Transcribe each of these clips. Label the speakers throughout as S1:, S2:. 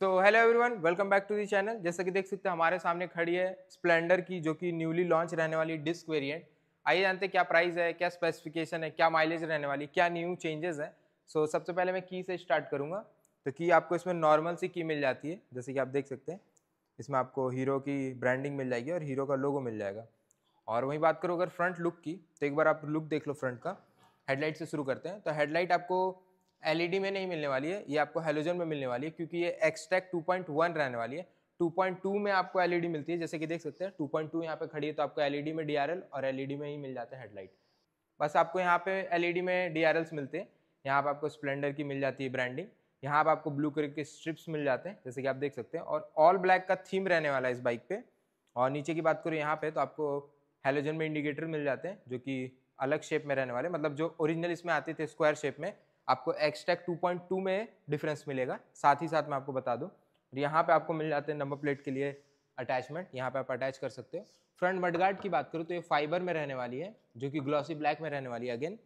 S1: तो hello everyone welcome back to the channel जैसा कि देख सकते हैं हमारे सामने खड़ी है स्प्लेंडर की जो कि न्यूली लॉन्च रहने वाली डिस्क वेरिएंट आइए जानते हैं क्या प्राइस है क्या स्पेसिफिकेशन है क्या माइलेज रहने वाली क्या न्यू चेंजेस हैं सो so, सबसे पहले मैं की से स्टार्ट करूँगा तो की आपको इसमें नॉर्मल सी की मिल जाती है जैसे कि आप देख सकते हैं इसमें आपको हीरो की ब्रांडिंग मिल जाएगी और हीरो का लोगो मिल जाएगा और वहीं बात करो अगर फ्रंट लुक की तो एक बार आप लुक देख लो फ्रंट का हेडलाइट से शुरू करते हैं तो हेडलाइट आपको एलईडी e में नहीं मिलने वाली है ये आपको हेलोजन में मिलने वाली है क्योंकि ये पॉइंट 2.1 रहने वाली है 2.2 में आपको एलईडी e मिलती है जैसे कि देख सकते हैं 2.2 पॉइंट यहाँ पर खड़ी है तो आपको एलईडी e में डीआरएल और एलईडी में ही मिल जाते हैं हेडलाइट बस आपको यहाँ पे एलईडी में डीआरएल्स मिलते हैं यहाँ पर आपको स्प्लेंडर की मिल जाती है ब्रांडिंग यहाँ पर आपको ब्लू कलर के स्ट्रिप्स मिल जाते हैं जैसे कि आप देख सकते हैं और ऑल ब्लैक का थीम रहने वाला है इस बाइक पर और नीचे की बात करूँ यहाँ पे तो आपको हेलोजन में इंडिकेटर मिल जाते हैं जो कि अलग शेप में रहने वाले मतलब जो ओरिजिनल इसमें आते थे स्क्वायर शेप में आपको पॉइंट 2.2 में डिफरेंस मिलेगा साथ ही साथ मैं आपको बता दूँ यहाँ पे आपको मिल जाते हैं नंबर प्लेट के लिए अटैचमेंट यहाँ पे आप अटैच कर सकते हो फ्रंट मडगार्ड की बात करूँ तो ये फाइबर में रहने वाली है जो कि ग्लॉसी ब्लैक में रहने वाली है अगेन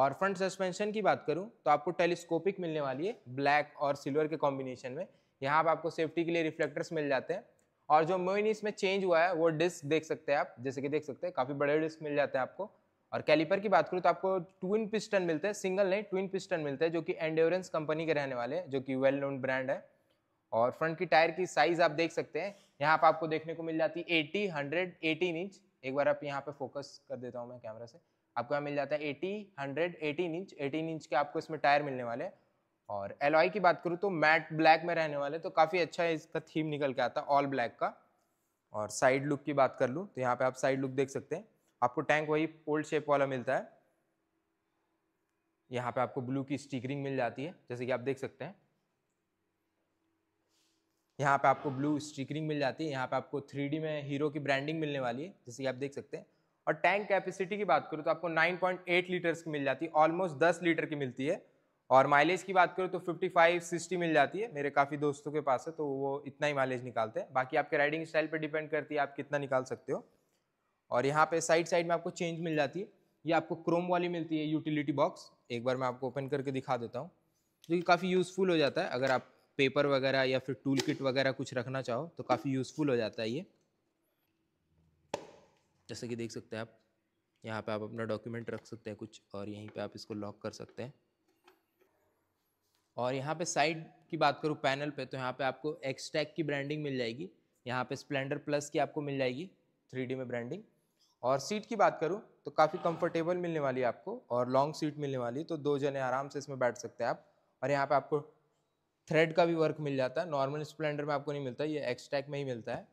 S1: और फ्रंट सस्पेंशन की बात करूँ तो आपको टेलीस्कोपिक मिलने वाली है ब्लैक और सिल्वर के कॉम्बिनेशन में यहाँ पर आपको सेफ्टी के लिए रिफ्लेक्टर्स मिल जाते हैं और जो मोइन इसमें चेंज हुआ है वो डिस्क देख सकते हैं आप जैसे कि देख सकते हैं काफ़ी बड़े डिस्क मिल जाते हैं आपको और कैलिपर की बात करूँ तो आपको ट्विन पिस्टन मिलते हैं सिंगल नहीं ट्विन पिस्टन मिलते हैं जो कि एंडोरेंस कंपनी के रहने वाले हैं जो कि वेल नोन ब्रांड है और फ्रंट की टायर की साइज़ आप देख सकते हैं यहाँ पर आपको देखने को मिल जाती है एटी हंड्रेड एटीन इंच एक बार आप यहाँ पे फोकस कर देता हूँ मैं कैमरा से आपको यहाँ मिल जाता है eighty hundred eighteen inch eighteen inch के आपको इसमें टायर मिलने वाले और एलॉय की बात करूँ तो मैट ब्लैक में रहने वाले तो काफ़ी अच्छा इसका थीम निकल के आता है ऑल ब्लैक का और साइड लुक की बात कर लूँ तो यहाँ पे आप साइड लुक देख सकते हैं आपको टैंक वही ओल्ड शेप वाला मिलता है यहाँ पे आपको ब्लू की स्टिकरिंग मिल जाती है जैसे कि आप देख सकते हैं यहाँ पे आपको ब्लू स्टिकरिंग मिल जाती है यहाँ पे आपको थ्री में हीरो की ब्रांडिंग मिलने वाली है जैसे कि आप देख सकते हैं और टैंक कैपेसिटी की बात करूँ तो आपको 9.8 लीटर्स की मिल जाती है ऑलमोस्ट 10 लीटर की मिलती है और माइलेज की बात करूँ तो 55 60 मिल जाती है मेरे काफ़ी दोस्तों के पास है तो वो इतना ही माइलेज निकालते हैं बाकी आपके राइडिंग स्टाइल पर डिपेंड करती है आप कितना निकाल सकते हो और यहाँ पे साइड साइड में आपको चेंज मिल जाती है ये आपको क्रोम वाली मिलती है यूटिलिटी बॉक्स एक बार मैं आपको ओपन करके दिखा देता हूँ जो कि काफ़ी यूज़फुल हो जाता है अगर आप पेपर वगैरह या फिर टूल किट वगैरह कुछ रखना चाहो तो काफ़ी यूज़फुल हो जाता है ये जैसे कि देख सकते हैं आप यहाँ पे आप अपना डॉक्यूमेंट रख सकते हैं कुछ और यहीं पे आप इसको लॉक कर सकते हैं और यहाँ पे साइड की बात करूँ पैनल पे तो यहाँ पे आपको एक्सटैक की ब्रांडिंग मिल जाएगी यहाँ पे स्प्लेंडर प्लस की आपको मिल जाएगी थ्री में ब्रांडिंग और सीट की बात करूँ तो काफ़ी कंफर्टेबल मिलने वाली है आपको और लॉन्ग सीट मिलने वाली है तो दो जने आराम से इसमें बैठ सकते हैं आप और यहाँ पे आपको थ्रेड का भी वर्क मिल जाता है नॉर्मल स्प्लेंडर में आपको नहीं मिलता ये एक्सटैक में ही मिलता है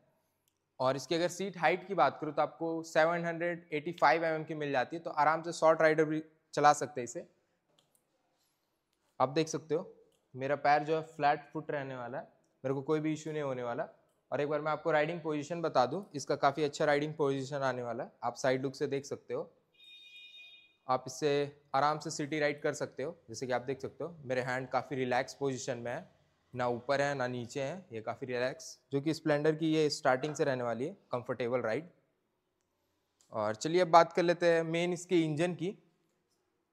S1: और इसकी अगर सीट हाइट की बात करूँ तो आपको 785 हंड्रेड mm की मिल जाती है तो आराम से शॉर्ट राइडर भी चला सकते हैं इसे आप देख सकते हो मेरा पैर जो है फ्लैट फुट रहने वाला है मेरे को कोई भी इशू नहीं होने वाला और एक बार मैं आपको राइडिंग पोजीशन बता दूं इसका काफ़ी अच्छा राइडिंग पोजीशन आने वाला है आप साइड लुक से देख सकते हो आप इससे आराम से सिटी राइड कर सकते हो जैसे कि आप देख सकते हो मेरे हैंड काफ़ी रिलैक्स पोजिशन में है ना ऊपर है ना नीचे है ये काफ़ी रिलैक्स जो कि स्प्लेंडर की ये स्टार्टिंग से रहने वाली है कम्फर्टेबल राइड और चलिए अब बात कर लेते हैं मेन इसके इंजन की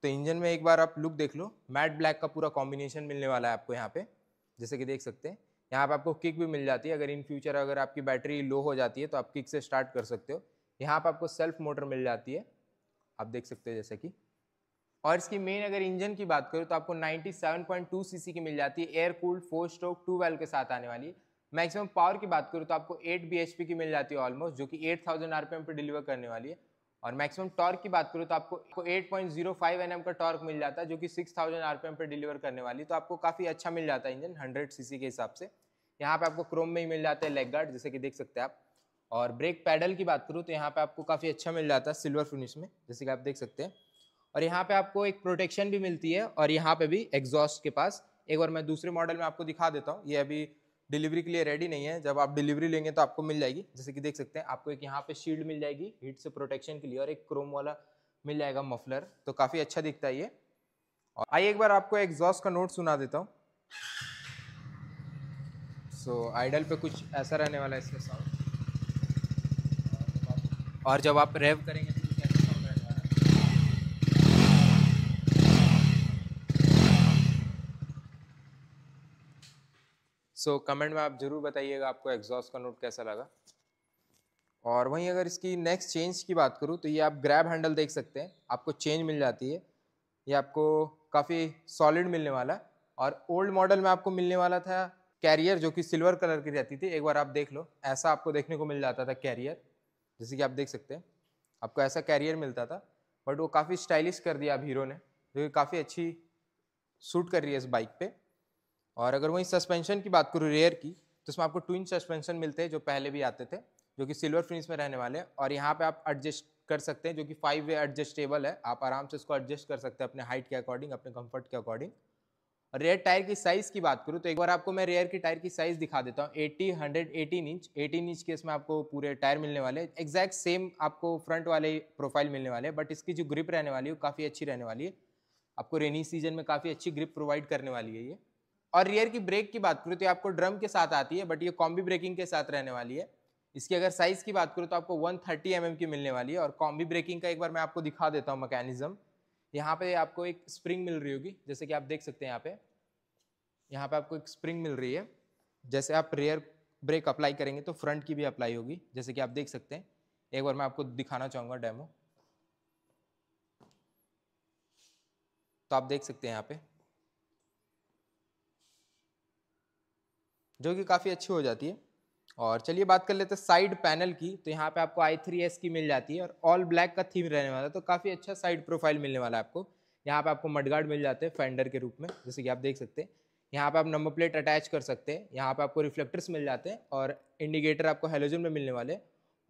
S1: तो इंजन में एक बार आप लुक देख लो मैट ब्लैक का पूरा कॉम्बिनेशन मिलने वाला है आपको यहाँ पे जैसे कि देख सकते हैं यहाँ पर आपको किक भी मिल जाती है अगर इन फ्यूचर अगर आपकी बैटरी लो हो जाती है तो आप किक से स्टार्ट कर सकते हो यहाँ पर आपको सेल्फ मोटर मिल जाती है आप देख सकते हो जैसे कि और इसकी मेन अगर इंजन की बात करूँ तो आपको 97.2 सीसी की मिल जाती है air cooled four stroke two valve के साथ आने वाली है मैक्सिमम पावर की बात करूँ तो आपको 8 बी की मिल जाती है ऑलमोस्ट जो कि 8000 आरपीएम पर डिलीवर करने वाली है और मैक्सिमम टॉर्क की बात करूँ तो आपको eight point zero five N का टॉर्क मिल जाता है जो कि 6000 थाउजेंड एम पर डिलीवर करने वाली तो आपको काफ़ी अच्छा मिल जाता है इंजन 100 सीसी के हिसाब से यहाँ पे आपको क्रोम में ही मिल जाता है लेग गार्ड जैसे कि देख सकते हैं आप और ब्रेक पैडल की बात करूँ तो यहाँ पर आपको काफ़ी अच्छा मिल जाता है सिल्वर फिनिश में जैसे कि आप देख सकते हैं और यहाँ पर आपको एक प्रोटेक्शन भी मिलती है और यहाँ पर भी एग्जॉस्ट के पास एक बार मैं दूसरे मॉडल में आपको दिखा देता हूँ ये अभी डिलीवरी के लिए रेडी नहीं है जब आप डिलीवरी लेंगे तो आपको मिल जाएगी जैसे कि देख सकते हैं आपको एक यहाँ पे शील्ड मिल जाएगी हीट से प्रोटेक्शन के लिए और एक क्रोम वाला मिल जाएगा मफलर तो काफ़ी अच्छा दिखता है ये और आइए एक बार आपको एग्जॉस्ट का नोट सुना देता हूँ सो so, आइडल पे कुछ ऐसा रहने वाला है इसका साउंड और जब आप रेव करेंगे सो so, कमेंट में आप ज़रूर बताइएगा आपको एग्जॉस्ट का नोट कैसा लगा और वहीं अगर इसकी नेक्स्ट चेंज की बात करूँ तो ये आप ग्रैब हैंडल देख सकते हैं आपको चेंज मिल जाती है ये आपको काफ़ी सॉलिड मिलने वाला है और ओल्ड मॉडल में आपको मिलने वाला था कैरियर जो कि सिल्वर कलर की रहती थी एक बार आप देख लो ऐसा आपको देखने को मिल जाता था कैरियर जैसे कि आप देख सकते हैं आपको ऐसा कैरियर मिलता था बट वो काफ़ी स्टाइलिश कर दिया अब हीरो ने जो कि काफ़ी अच्छी सूट कर रही है इस बाइक पर और अगर वहीं सस्पेंशन की बात करूँ रेयर की तो इसमें आपको ट्विन सस्पेंशन मिलते हैं जो पहले भी आते थे जो कि सिल्वर फिनिश में रहने वाले हैं और यहाँ पे आप एडजस्ट कर सकते हैं जो कि फाइव वे एडजस्टेबल है आप आराम से इसको एडजस्ट कर सकते हैं अपने हाइट के अकॉर्डिंग अपने कंफर्ट के अकॉर्डिंग रेयर टायर की साइज़ की बात करूँ तो एक बार आपको मैं रेयर की टायर की साइज़ दिखा देता हूँ eighty hundred eighteen inch eighteen inch के इसमें आपको पूरे टायर मिलने वाले एग्जैक्ट सेम आपको फ्रंट वाले प्रोफाइल मिलने वाले हैं बट इसकी जो ग्रिप रहने वाली है वो काफ़ी अच्छी रहने वाली है आपको रेनी सीजन में काफ़ी अच्छी ग्रिप प्रोवाइड करने वाली है ये और रियर की ब्रेक की बात करूँ तो आपको ड्रम के साथ आती है बट ये कॉम्बी ब्रेकिंग के साथ रहने वाली है इसकी अगर साइज़ की बात करूँ तो आपको 130 थर्टी mm की मिलने वाली है और कॉम्बी ब्रेकिंग का एक बार मैं आपको दिखा देता हूँ मैकेनिज्म यहाँ पे आपको एक स्प्रिंग मिल रही होगी जैसे कि आप देख सकते हैं यहाँ पे यहाँ पे आपको एक स्प्रिंग मिल रही है जैसे आप रेयर ब्रेक अप्लाई करेंगे तो फ्रंट की भी अप्लाई होगी जैसे कि आप देख सकते हैं एक बार मैं आपको दिखाना चाहूँगा डेमो तो आप देख सकते हैं यहाँ पे जो कि काफ़ी अच्छी हो जाती है और चलिए बात कर लेते हैं साइड पैनल की तो यहाँ पे आपको आई थ्री एस की मिल जाती है और ऑल ब्लैक का थीम रहने वाला है तो काफ़ी अच्छा साइड प्रोफाइल मिलने वाला है आपको यहाँ पे आपको मडगार्ड मिल जाते हैं फेंडर के रूप में जैसे कि आप देख सकते हैं यहाँ पे आप नंबर प्लेट अटैच कर सकते हैं यहाँ पे आपको रिफ्लेक्टर्स मिल जाते हैं और इंडिकेटर आपको हेलोजन में मिलने वाले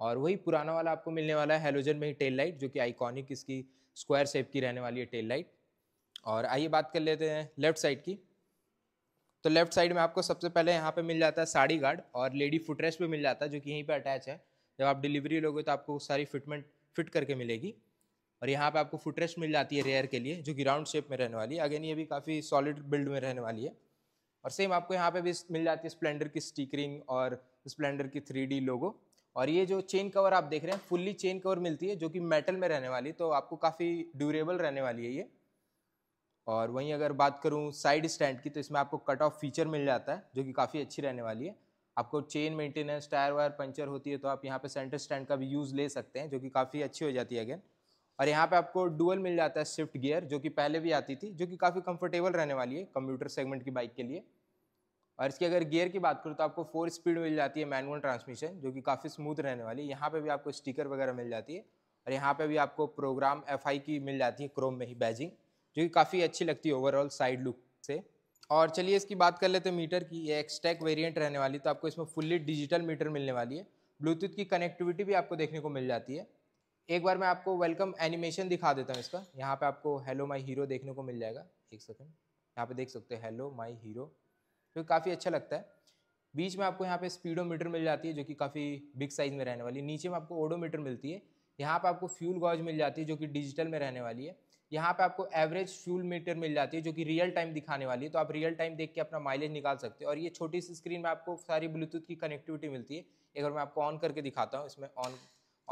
S1: और वही पुराना वाला आपको मिलने वाला है हेलोजन में ही टेल लाइट जो कि आइकॉनिक इसकी स्क्वायर शेप की रहने वाली है टेल लाइट और आइए बात कर लेते हैं लेफ्ट साइड की तो लेफ्ट साइड में आपको सबसे पहले यहाँ पे मिल जाता है साड़ी गार्ड और लेडी फुटरेस्ट भी मिल जाता है जो कि यहीं पे अटैच है जब आप डिलीवरी लोगे तो आपको सारी फिटमेंट फिट करके मिलेगी और यहाँ पे आपको फुटरेस्ट मिल जाती है रेयर के लिए जो कि राउंड शेप में रहने वाली है अगेन ये भी काफ़ी सॉलिड बिल्ड में रहने वाली है और सेम आपको यहाँ पर भी मिल जाती है स्प्लेंडर की स्टिकरिंग और स्प्लेंडर की थ्री लोगो और ये जो चेन कवर आप देख रहे हैं फुल्ली चेन कवर मिलती है जो कि मेटल में रहने वाली तो आपको काफ़ी ड्यूरेबल रहने वाली है ये और वहीं अगर बात करूँ साइड स्टैंड की तो इसमें आपको कट ऑफ फीचर मिल जाता है जो कि काफ़ी अच्छी रहने वाली है आपको chain maintenance tyre wire puncture होती है तो आप यहाँ पे सेंटर स्टैंड का भी यूज़ ले सकते हैं जो कि काफ़ी अच्छी हो जाती है अगेन और यहाँ पे आपको डुअल मिल जाता है स्विफ्ट गियर जो कि पहले भी आती थी जो कि काफ़ी कंफर्टेबल रहने वाली है कंप्यूटर सेगमेंट की बाइक के लिए और इसकी अगर गियर की बात करूँ तो आपको फोर स्पीड मिल जाती है मैनुअल ट्रांसमिशन जो कि काफ़ी स्मूथ रहने वाली है यहाँ पर भी आपको स्टिकर वगैरह मिल जाती है और यहाँ पर भी आपको प्रोग्राम एफ की मिल जाती है क्रोम में ही बैजिंग जो कि काफ़ी अच्छी लगती है ओवरऑल साइड लुक से और चलिए इसकी बात कर लेते हैं मीटर की ये एक्सटैक वेरिएंट रहने वाली तो आपको इसमें फुल्ली डिजिटल मीटर मिलने वाली है ब्लूटूथ की कनेक्टिविटी भी आपको देखने को मिल जाती है एक बार मैं आपको वेलकम एनिमेशन दिखा देता हूँ इसका यहाँ पे आपको हेलो माई हीरो देखने को मिल जाएगा एक सेकेंड यहाँ पे देख सकते हो हेलो माई हीरो जो काफ़ी अच्छा लगता है बीच में आपको यहाँ पे स्पीडोमीटर मिल जाती है जो कि काफ़ी बिग साइज़ में रहने वाली है नीचे में आपको ओडोमीटर मिलती है यहाँ पर आपको फ्यूल गॉज मिल जाती है जो कि डिजिटल में रहने वाली है यहाँ पे आपको एवरेज फ्यूल मीटर मिल जाती है जो कि रियल टाइम दिखाने वाली है तो आप रियल टाइम देख के अपना माइलेज निकाल सकते हो और ये छोटी सी स्क्रीन में आपको सारी ब्लूटूथ की कनेक्टिविटी मिलती है एक बार मैं आपको ऑन करके दिखाता हूँ इसमें ऑन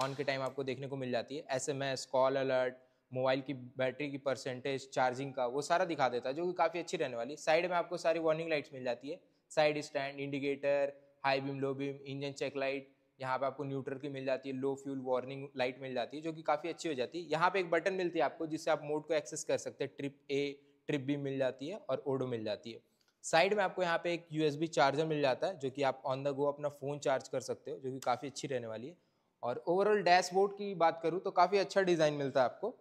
S1: ऑन के टाइम आपको देखने को मिल जाती है S M S call alert mobile की बैटरी की परसेंटेज चार्जिंग का वो सारा दिखा देता है जो कि काफ़ी अच्छी रहने वाली साइड में आपको सारी वार्निंग लाइट्स मिल जाती है side stand indicator high beam low beam engine check light यहाँ पे आपको न्यूट्रल की मिल जाती है लो फ्यूल वार्निंग लाइट मिल जाती है जो कि काफ़ी अच्छी हो जाती है यहाँ पे एक बटन मिलती है आपको जिससे आप मोड को एक्सेस कर सकते हैं ट्रिप ए ट्रिप बी मिल जाती है और ओडो मिल जाती है साइड में आपको यहाँ पे एक यू चार्जर मिल जाता है जो कि आप ऑन द गो अपना फ़ोन चार्ज कर सकते हो जो कि काफ़ी अच्छी रहने वाली है और ओवरऑल डैशबोर्ड की बात करूँ तो काफ़ी अच्छा डिज़ाइन मिलता है आपको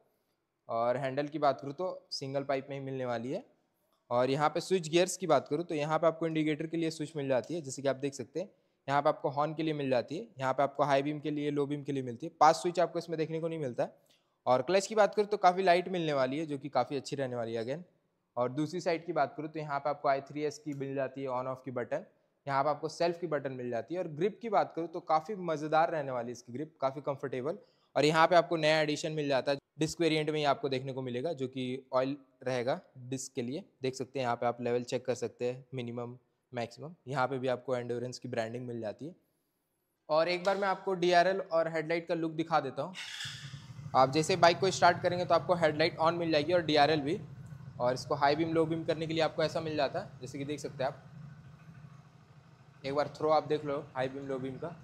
S1: और हैंडल की बात करूँ तो सिंगल पाइप में ही मिलने वाली है और यहाँ पे स्विच गियर्स की बात करूँ तो यहाँ पे आपको इंडिकेटर के लिए स्विच मिल जाती है जैसे कि आप देख सकते हैं यहाँ पे आपको हॉर्न के लिए मिल जाती है यहाँ पे आपको हाई बीम के लिए लो बीम के लिए मिलती है पास स्विच आपको इसमें देखने को नहीं मिलता है और क्लच की बात करूँ तो काफ़ी लाइट मिलने वाली है जो कि काफ़ी अच्छी रहने वाली है अगेन और दूसरी साइड की बात करूँ तो यहाँ पर आपको आई थ्री एस की मिल जाती है ऑन ऑफ की बटन यहाँ पर आपको सेल्फ की बटन मिल जाती है और ग्रिप की बात करूँ तो काफ़ी मज़ेदार रहने वाली इसकी ग्रिप काफ़ी कम्फर्टेबल और यहाँ पर आपको नया एडिशन मिल जाता है डिस्क वेरिएंट में ही आपको देखने को मिलेगा जो कि ऑयल रहेगा डिस्क के लिए देख सकते हैं यहाँ पे आप लेवल चेक कर सकते हैं मिनिमम मैक्सिमम यहाँ पे भी आपको एंडोरेंस की ब्रांडिंग मिल जाती है और एक बार मैं आपको डी और हेडलाइट का लुक दिखा देता हूँ आप जैसे बाइक को स्टार्ट करेंगे तो आपको हेडलाइट ऑन मिल जाएगी और डी भी और इसको हाई बीम लो बीम करने के लिए आपको ऐसा मिल जाता है जैसे कि देख सकते हैं आप एक बार थ्रो आप देख लो हाई बीम लो बीम का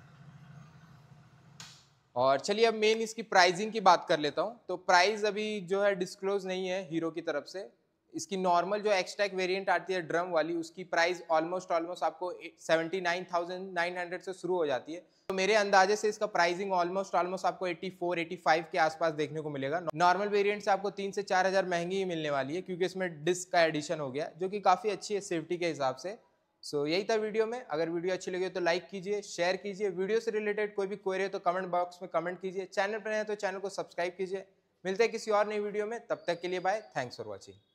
S1: और चलिए अब मेन इसकी प्राइजिंग की बात कर लेता हूँ तो प्राइज अभी जो है डिस्क्लोज नहीं है हीरो की तरफ से इसकी नॉर्मल जो एक्सटैक वेरिएंट आती है ड्रम वाली उसकी प्राइस ऑलमोस्ट ऑलमोस्ट आपको 79,900 से शुरू हो जाती है तो मेरे अंदाजे से इसका प्राइसिंग ऑलमोस्ट ऑलमोस्ट आपको 84, 85 के आसपास देखने को मिलेगा नॉर्मल वेरिएंट से आपको तीन से चार हज़ार महंगी ही मिलने वाली है क्योंकि इसमें डिस्क का एडिशन हो गया जो कि काफ़ी अच्छी है सेफ्टी के हिसाब से सो so, यही था वीडियो में अगर वीडियो अच्छी लगी तो लाइक कीजिए शेयर कीजिए वीडियो से रिलेटेड कोई भी क्वेरी है तो कमेंट बॉक्स में कमेंट कीजिए चैनल पर नए तो चैनल को सब्सक्राइब कीजिए मिलते हैं किसी और नई वीडियो में तब तक के लिए बाय थैंक्स फॉर वॉचिंग